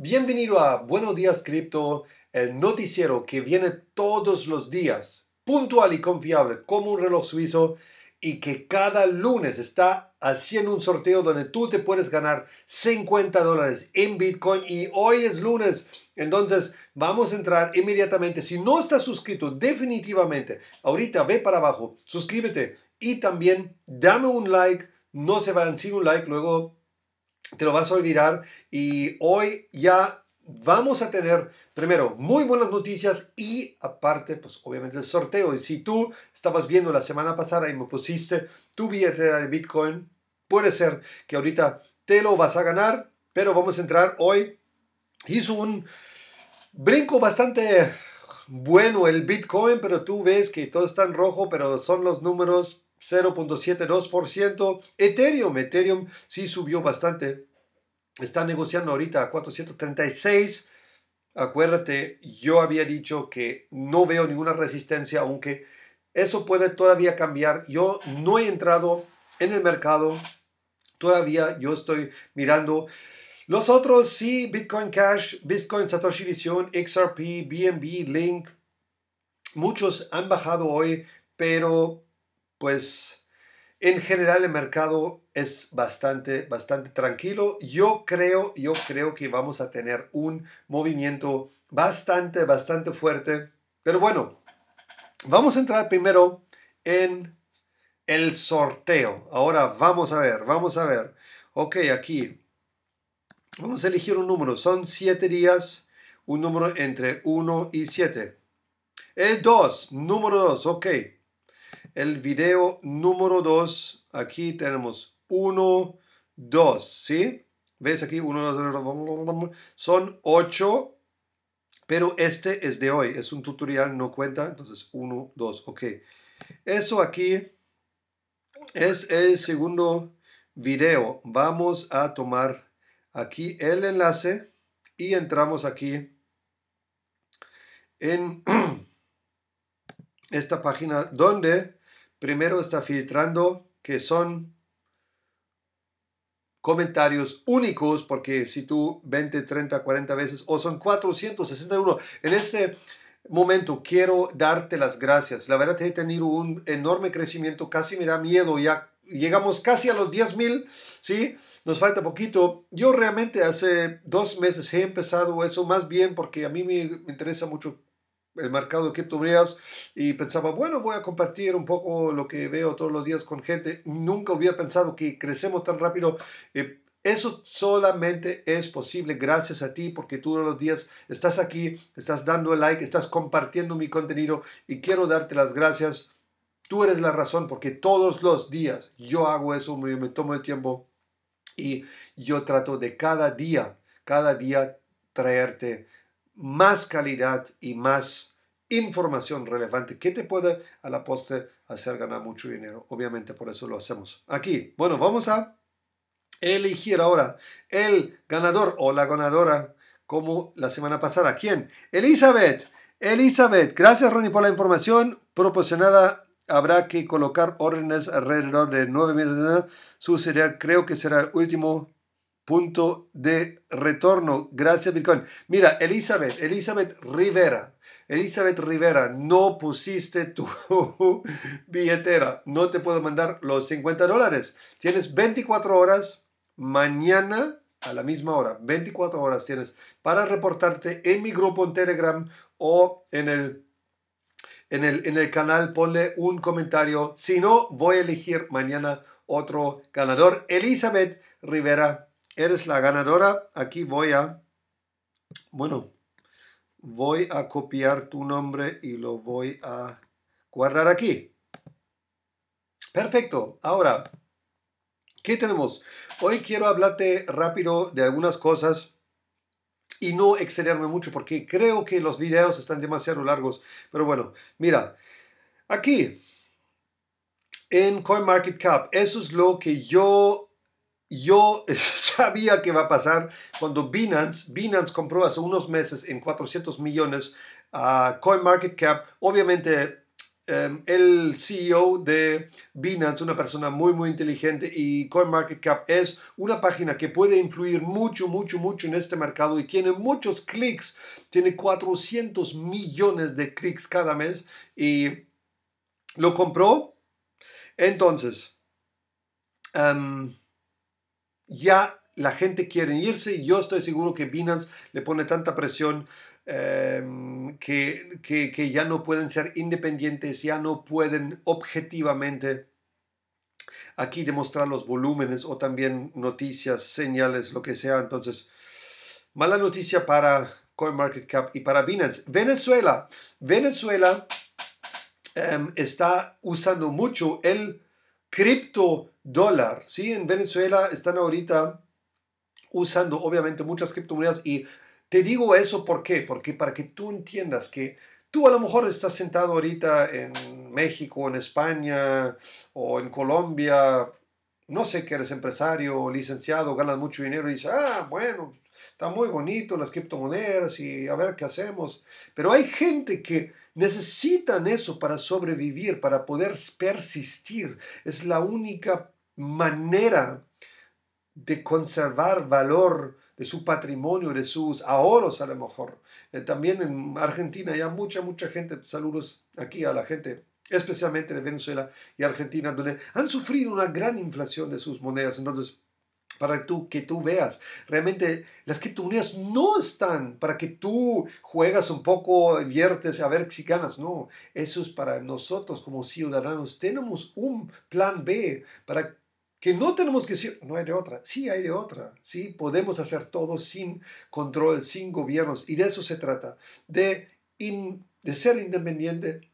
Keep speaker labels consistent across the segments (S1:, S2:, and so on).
S1: Bienvenido a Buenos Días Cripto, el noticiero que viene todos los días, puntual y confiable como un reloj suizo y que cada lunes está haciendo un sorteo donde tú te puedes ganar 50 dólares en Bitcoin y hoy es lunes, entonces vamos a entrar inmediatamente. Si no estás suscrito, definitivamente, ahorita ve para abajo, suscríbete y también dame un like, no se vayan sin un like, luego te lo vas a olvidar y hoy ya vamos a tener primero muy buenas noticias y aparte pues obviamente el sorteo y si tú estabas viendo la semana pasada y me pusiste tu billetera de Bitcoin puede ser que ahorita te lo vas a ganar pero vamos a entrar hoy hizo un brinco bastante bueno el Bitcoin pero tú ves que todo está en rojo pero son los números 0.72%. Ethereum, Ethereum sí subió bastante. Está negociando ahorita a 436. Acuérdate, yo había dicho que no veo ninguna resistencia, aunque eso puede todavía cambiar. Yo no he entrado en el mercado. Todavía yo estoy mirando. Los otros sí, Bitcoin Cash, Bitcoin Satoshi Vision, XRP, BNB, Link. Muchos han bajado hoy, pero pues en general el mercado es bastante, bastante tranquilo. Yo creo, yo creo que vamos a tener un movimiento bastante, bastante fuerte. Pero bueno, vamos a entrar primero en el sorteo. Ahora vamos a ver, vamos a ver. Ok, aquí vamos a elegir un número. Son siete días, un número entre 1 y 7. El dos número 2, ok. El video número 2, aquí tenemos 1, 2, ¿sí? Ves aquí? 1, 2, 3, 4, 5, 6, 7, 8, pero este es de hoy, es un tutorial, no cuenta, entonces 1, 2, ok. Eso aquí es el segundo video, vamos a tomar aquí el enlace y entramos aquí en esta página donde primero está filtrando que son comentarios únicos, porque si tú 20, 30, 40 veces, o son 461, en ese momento quiero darte las gracias. La verdad he tenido un enorme crecimiento, casi me da miedo, ya llegamos casi a los 10 mil, ¿sí? Nos falta poquito. Yo realmente hace dos meses he empezado eso, más bien porque a mí me interesa mucho el mercado de criptomonedas y pensaba, bueno, voy a compartir un poco lo que veo todos los días con gente. Nunca hubiera pensado que crecemos tan rápido. Eh, eso solamente es posible gracias a ti porque todos los días estás aquí, estás dando el like, estás compartiendo mi contenido y quiero darte las gracias. Tú eres la razón porque todos los días yo hago eso, me tomo el tiempo y yo trato de cada día, cada día traerte más calidad y más información relevante que te puede a la poste hacer ganar mucho dinero. Obviamente por eso lo hacemos aquí. Bueno, vamos a elegir ahora el ganador o la ganadora como la semana pasada. ¿Quién? Elizabeth. Elizabeth, gracias Ronnie por la información proporcionada. Habrá que colocar órdenes alrededor de 9000. mil. creo que será el último punto de retorno. Gracias, Bitcoin. Mira, Elizabeth, Elizabeth Rivera. Elizabeth Rivera, no pusiste tu billetera. No te puedo mandar los 50 dólares. Tienes 24 horas mañana a la misma hora. 24 horas tienes para reportarte en mi grupo en Telegram o en el, en el, en el canal. Ponle un comentario. Si no, voy a elegir mañana otro ganador. Elizabeth Rivera eres la ganadora, aquí voy a, bueno, voy a copiar tu nombre y lo voy a guardar aquí. Perfecto, ahora, ¿qué tenemos? Hoy quiero hablarte rápido de algunas cosas y no excederme mucho porque creo que los videos están demasiado largos. Pero bueno, mira, aquí en CoinMarketCap, eso es lo que yo yo sabía que va a pasar cuando Binance, Binance compró hace unos meses en 400 millones a CoinMarketCap. Obviamente em, el CEO de Binance, una persona muy, muy inteligente, y CoinMarketCap es una página que puede influir mucho, mucho, mucho en este mercado y tiene muchos clics, tiene 400 millones de clics cada mes y lo compró. Entonces, em, ya la gente quiere irse y yo estoy seguro que Binance le pone tanta presión em, que, ya no pueden ser independientes, ya no pueden objetivamente aquí demostrar los volúmenes o también noticias, señales, lo que sea. Entonces, mala noticia para CoinMarketCap y para Binance. Venezuela. Venezuela em, está usando mucho el dólar, ¿sí? En Venezuela están ahorita usando obviamente muchas criptomonedas y te digo eso ¿por qué? porque para que tú entiendas que tú a lo mejor estás sentado ahorita en México, en España o en Colombia, no sé que eres empresario, licenciado, ganas mucho dinero y dices, ah, bueno, está muy bonito las criptomonedas y a ver qué hacemos. Pero hay gente que Necesitan eso para sobrevivir, para poder persistir. Es la única manera de conservar valor de su patrimonio, de sus ahorros a lo mejor. Eh, también en Argentina ya mucha, mucha gente, saludos aquí a la gente, especialmente de Venezuela y Argentina, donde han sufrido una gran inflación de sus monedas. Entonces, para tú, que tú veas. Realmente las criptomonedas no están para que tú juegas un poco, inviertes a ver si ganas. No, eso es para nosotros como ciudadanos. Tenemos un plan B para que no tenemos que decir, no hay de otra, sí hay de otra, sí, podemos hacer todo sin control, sin gobiernos, y de eso se trata, de, de ser independiente,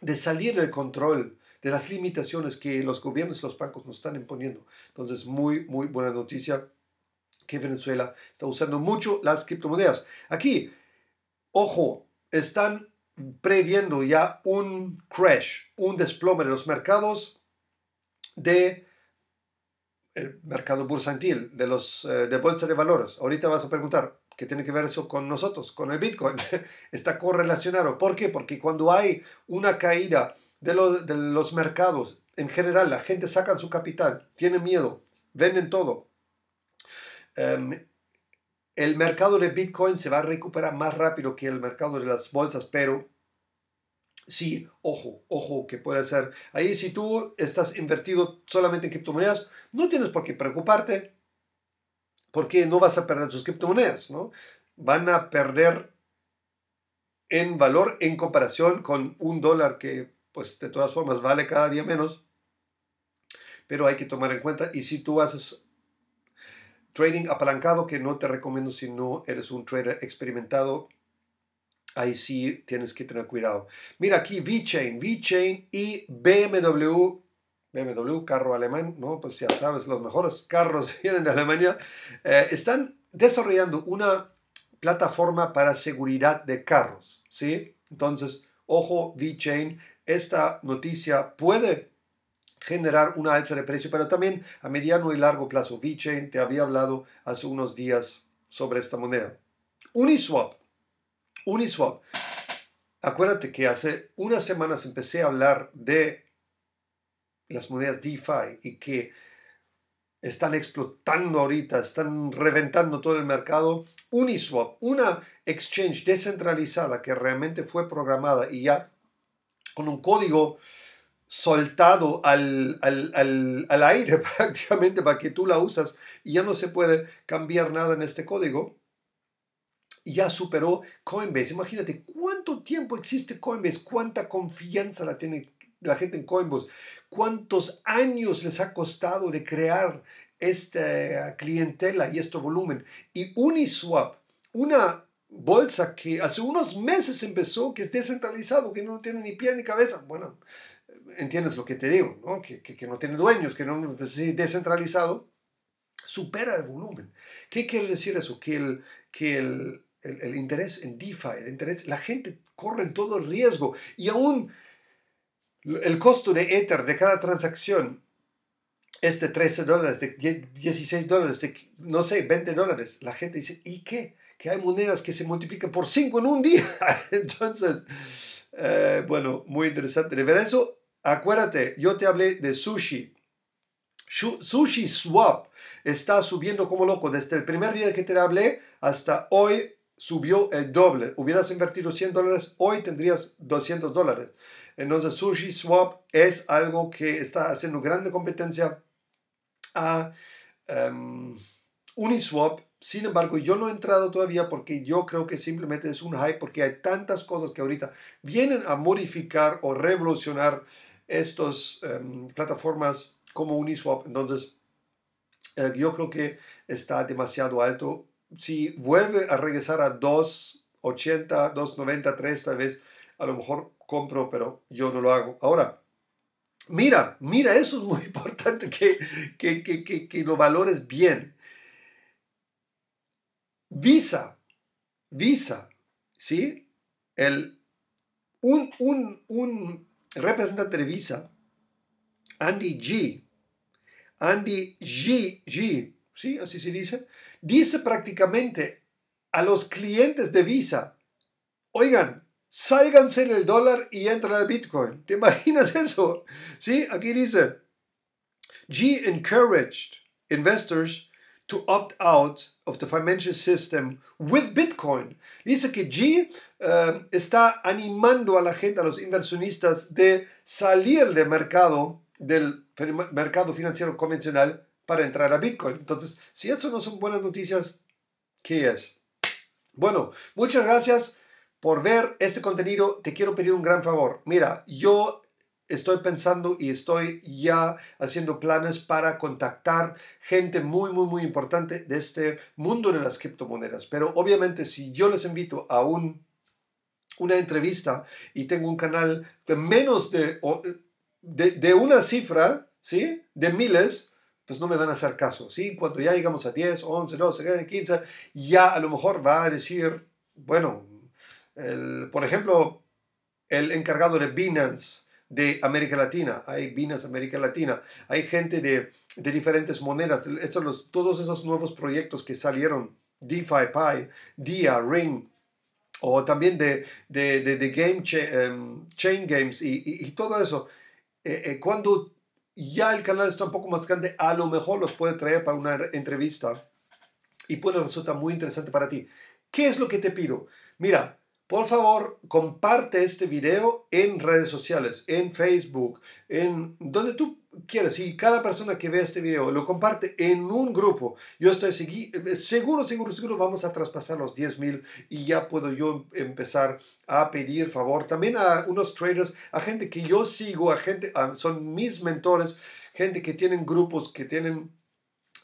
S1: de salir del control de las limitaciones que los gobiernos y los bancos nos están imponiendo. Entonces, muy, muy buena noticia que Venezuela está usando mucho las criptomonedas. Aquí, ojo, están previendo ya un crash, un desplome de los mercados de el mercado bursantil, de los eh, de bolsa de valores. Ahorita vas a preguntar, ¿qué tiene que ver eso con nosotros, con el Bitcoin? Está correlacionado. ¿Por qué? Porque cuando hay una caída de, los mercados. En general, la gente saca su capital, tiene miedo, venden todo. Em, el mercado de Bitcoin se va a recuperar más rápido que el mercado de las bolsas, pero sí, ojo, ojo, que puede ser. Ahí si tú estás invertido solamente en criptomonedas, no tienes por qué preocuparte, porque no vas a perder tus criptomonedas, ¿no? Van a perder en valor en comparación con un dólar que pues de todas formas vale cada día menos, pero hay que tomar en cuenta. Y si tú haces trading apalancado, que no te recomiendo si no eres un trader experimentado, ahí sí tienes que tener cuidado. Mira aquí VeChain, VeChain y BMW, BMW, carro alemán, ¿no? Pues ya sabes, los mejores carros vienen de Alemania. Eh, están desarrollando una plataforma para seguridad de carros, ¿sí? Entonces, ojo, VeChain esta noticia puede generar una alza de precio, pero también a mediano y largo plazo. VeChain te había hablado hace unos días sobre esta moneda. Uniswap. Uniswap. Acuérdate que hace unas semanas empecé a hablar de las monedas DeFi y que están explotando ahorita, están reventando todo el mercado. Uniswap, una exchange descentralizada que realmente fue programada y ya con un código soltado al, al, al, al, aire prácticamente para que tú la usas y ya no se puede cambiar nada en este código, ya superó Coinbase. Imagínate cuánto tiempo existe Coinbase, cuánta confianza la tiene la gente en Coinbase, cuántos años les ha costado de crear esta clientela y este volumen. Y Uniswap, una bolsa que hace unos meses empezó, que es descentralizado, que no tiene ni pie ni cabeza. Bueno, entiendes lo que te digo, ¿no? Que, que, que no tiene dueños, que no es descentralizado, supera el volumen. ¿Qué quiere decir eso? Que el, que el, el, interés en DeFi, el interés, la gente corre en todo el riesgo y aún el costo de Ether de cada transacción es de 13 dólares, de 16 dólares, de no sé, 20 dólares. La gente dice, ¿y qué? que hay monedas que se multiplican por 5 en un día. Entonces, eh, bueno, muy interesante. De ver eso, acuérdate, yo te hablé de sushi. Sushi Swap está subiendo como loco. Desde el primer día que te hablé hasta hoy subió el doble. Hubieras invertido 100 dólares, hoy tendrías 200 dólares. Entonces Sushi Swap es algo que está haciendo grande competencia a em, Uniswap sin embargo, yo no he entrado todavía porque yo creo que simplemente es un hype porque hay tantas cosas que ahorita vienen a modificar o revolucionar estas em, plataformas como Uniswap. Entonces, eh, yo creo que está demasiado alto. Si vuelve a regresar a 280, 290, tal vez, a lo mejor compro, pero yo no lo hago. Ahora, mira, mira, eso es muy importante que, que, que, que, que lo valores bien Visa, Visa, ¿sí? El, un, un, un representante de Visa, Andy G, Andy G, G, ¿sí? Así se dice, dice prácticamente a los clientes de Visa, oigan, sálganse del dólar y entren al Bitcoin. ¿Te imaginas eso? ¿Sí? Aquí dice, G encouraged investors opt out of the financial system with Bitcoin. Dice que G eh, está animando a la gente, a los inversionistas, de salir del mercado, del mercado financiero convencional para entrar a Bitcoin. Entonces, si eso no son buenas noticias, ¿qué es? Bueno, muchas gracias por ver este contenido. Te quiero pedir un gran favor. Mira, yo estoy pensando y estoy ya haciendo planes para contactar gente muy, muy, muy importante de este mundo de las criptomonedas. Pero obviamente si yo les invito a un, una entrevista y tengo un canal de menos de, de, de una cifra, ¿sí? De miles, pues no me van a hacer caso, ¿sí? Cuando ya llegamos a 10, 11, 12, 15, ya a lo mejor va a decir, bueno, el, por ejemplo, el encargado de Binance, de América Latina, hay Vinas América Latina, hay gente de, diferentes monedas, estos, todos esos nuevos proyectos que salieron, DeFi, Pi, DIA, Ring, o también de, de, game em, Chain Games y, y, todo eso. Eh, eh, cuando ya el canal está un poco más grande, a lo mejor los puede traer para una entrevista y puede resultar muy interesante para ti. ¿Qué es lo que te pido? Mira, por favor, comparte este video en redes sociales, en Facebook, en donde tú quieras. Y cada persona que vea este video lo comparte en un grupo. Yo estoy eh, seguro, seguro, seguro, vamos a traspasar los 10.000 y ya puedo yo empezar a pedir favor también a unos traders, a gente que yo sigo, a gente, son mis mentores, gente que tienen grupos, que tienen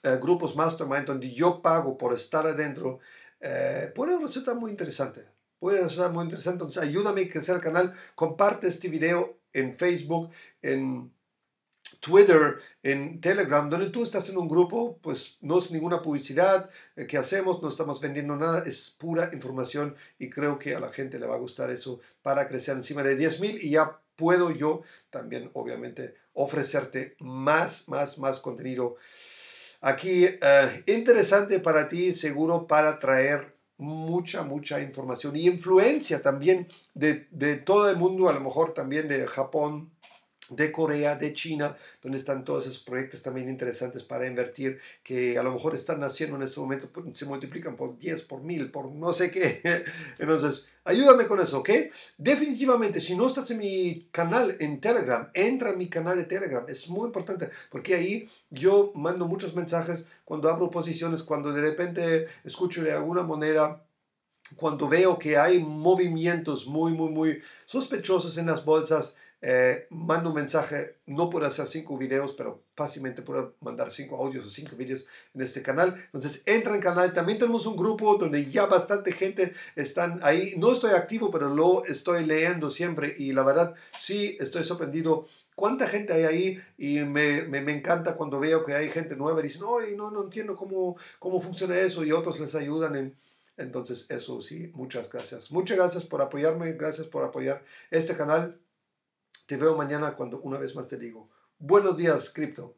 S1: eh, grupos mastermind donde yo pago por estar adentro. por eh, puede resultar muy interesante puede ser muy interesante. Entonces, ayúdame a crecer el canal, comparte este video en Facebook, en Twitter, en Telegram, donde tú estás en un grupo, pues no es ninguna publicidad eh, que hacemos, no estamos vendiendo nada, es pura información y creo que a la gente le va a gustar eso para crecer encima de 10.000 y ya puedo yo también, obviamente, ofrecerte más, más, más contenido aquí eh, interesante para ti, seguro para traer mucha, mucha información y influencia también de, de todo el mundo, a lo mejor también de Japón, de Corea, de China, donde están todos esos proyectos también interesantes para invertir, que a lo mejor están naciendo en ese momento, pues, se multiplican por 10, por 1000, por no sé qué. Entonces, ayúdame con eso, ¿ok? Definitivamente, si no estás en mi canal en Telegram, entra a mi canal de Telegram, es muy importante, porque ahí yo mando muchos mensajes cuando abro posiciones, cuando de repente escucho de alguna manera cuando veo que hay movimientos muy, muy, muy sospechosos en las bolsas, eh, mando un mensaje, no por hacer cinco videos, pero fácilmente puedo mandar cinco audios o cinco videos en este canal. Entonces entra en canal, también tenemos un grupo donde ya bastante gente están ahí. No estoy activo, pero lo estoy leyendo siempre y la verdad sí estoy sorprendido cuánta gente hay ahí y me, me, encanta cuando veo que hay gente nueva y dicen, no, no, no entiendo cómo, cómo funciona eso y otros les ayudan en... Entonces, eso sí, muchas gracias. Muchas gracias por apoyarme, gracias por apoyar este canal. Te veo mañana cuando una vez más te digo, buenos días, cripto.